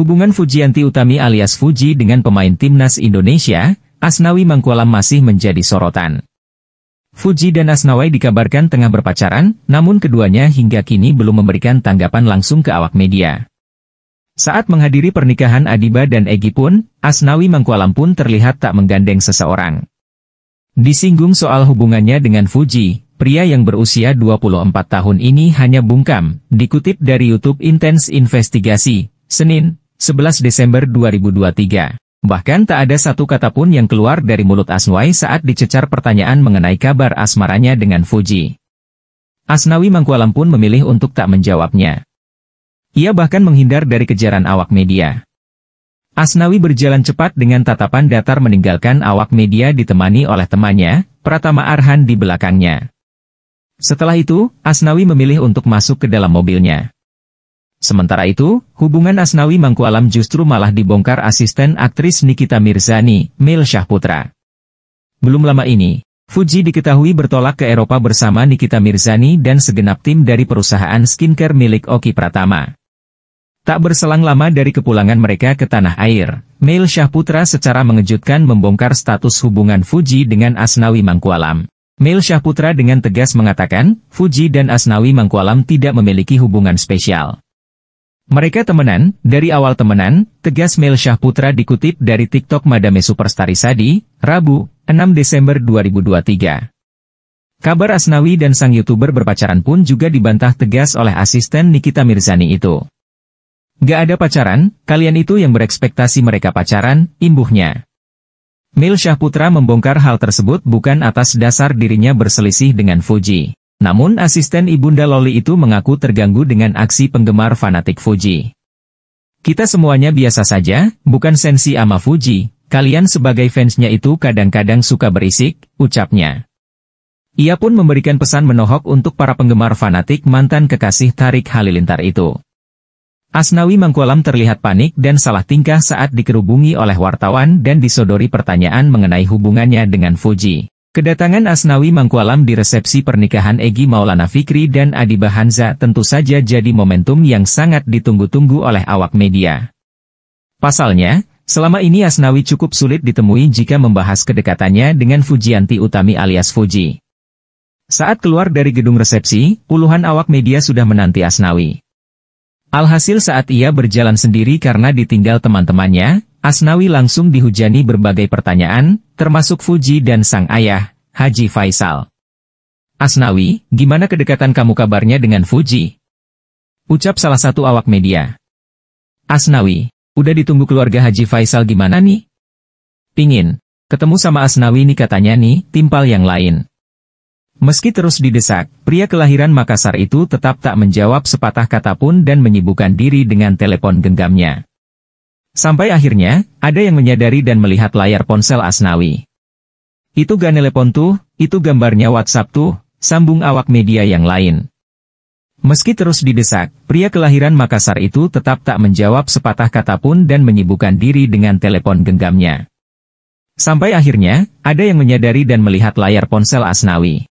Hubungan Fujianti Utami alias Fuji dengan pemain timnas Indonesia, Asnawi Mangkualam masih menjadi sorotan. Fuji dan Asnawi dikabarkan tengah berpacaran, namun keduanya hingga kini belum memberikan tanggapan langsung ke awak media. Saat menghadiri pernikahan Adiba dan Egi pun, Asnawi Mangkualam pun terlihat tak menggandeng seseorang. Disinggung soal hubungannya dengan Fuji, pria yang berusia 24 tahun ini hanya bungkam, dikutip dari YouTube Intense Investigasi, Senin, 11 Desember 2023. Bahkan tak ada satu kata pun yang keluar dari mulut Asnawi saat dicecar pertanyaan mengenai kabar asmaranya dengan Fuji. Asnawi Mangkualam pun memilih untuk tak menjawabnya. Ia bahkan menghindar dari kejaran awak media. Asnawi berjalan cepat dengan tatapan datar meninggalkan awak media ditemani oleh temannya, Pratama Arhan di belakangnya. Setelah itu, Asnawi memilih untuk masuk ke dalam mobilnya. Sementara itu, hubungan Asnawi Mangkualam justru malah dibongkar asisten aktris Nikita Mirzani, Mil Syahputra. Belum lama ini, Fuji diketahui bertolak ke Eropa bersama Nikita Mirzani dan segenap tim dari perusahaan skincare milik Oki Pratama. Tak berselang lama dari kepulangan mereka ke tanah air, Mil Syahputra secara mengejutkan membongkar status hubungan Fuji dengan Asnawi Mangkualam. Mil Syahputra dengan tegas mengatakan, Fuji dan Asnawi Mangkualam tidak memiliki hubungan spesial. Mereka temenan, dari awal temenan, tegas Mel Syahputra dikutip dari TikTok Madame Superstar Sadi, Rabu, 6 Desember 2023. Kabar Asnawi dan sang YouTuber berpacaran pun juga dibantah tegas oleh asisten Nikita Mirzani itu. Gak ada pacaran, kalian itu yang berekspektasi mereka pacaran, imbuhnya. Mil Syahputra membongkar hal tersebut bukan atas dasar dirinya berselisih dengan Fuji. Namun asisten Ibunda Loli itu mengaku terganggu dengan aksi penggemar fanatik Fuji. Kita semuanya biasa saja, bukan sensi ama Fuji, kalian sebagai fansnya itu kadang-kadang suka berisik, ucapnya. Ia pun memberikan pesan menohok untuk para penggemar fanatik mantan kekasih Tarik Halilintar itu. Asnawi Mangkualam terlihat panik dan salah tingkah saat dikerubungi oleh wartawan dan disodori pertanyaan mengenai hubungannya dengan Fuji. Kedatangan Asnawi Mangkualam di resepsi pernikahan Egi Maulana Fikri dan Adi Bahanza tentu saja jadi momentum yang sangat ditunggu-tunggu oleh awak media. Pasalnya, selama ini Asnawi cukup sulit ditemui jika membahas kedekatannya dengan Fujianti Utami alias Fuji. Saat keluar dari gedung resepsi, puluhan awak media sudah menanti Asnawi. Alhasil saat ia berjalan sendiri karena ditinggal teman-temannya, Asnawi langsung dihujani berbagai pertanyaan, termasuk Fuji dan sang ayah, Haji Faisal. Asnawi, gimana kedekatan kamu kabarnya dengan Fuji? Ucap salah satu awak media. Asnawi, udah ditunggu keluarga Haji Faisal gimana nih? Pingin, ketemu sama Asnawi nih katanya nih, timpal yang lain. Meski terus didesak, pria kelahiran Makassar itu tetap tak menjawab sepatah kata pun dan menyibukkan diri dengan telepon genggamnya. Sampai akhirnya, ada yang menyadari dan melihat layar ponsel Asnawi. Itu nelepon tuh, itu gambarnya WhatsApp tuh, sambung awak media yang lain. Meski terus didesak, pria kelahiran Makassar itu tetap tak menjawab sepatah kata pun dan menyibukkan diri dengan telepon genggamnya. Sampai akhirnya, ada yang menyadari dan melihat layar ponsel Asnawi.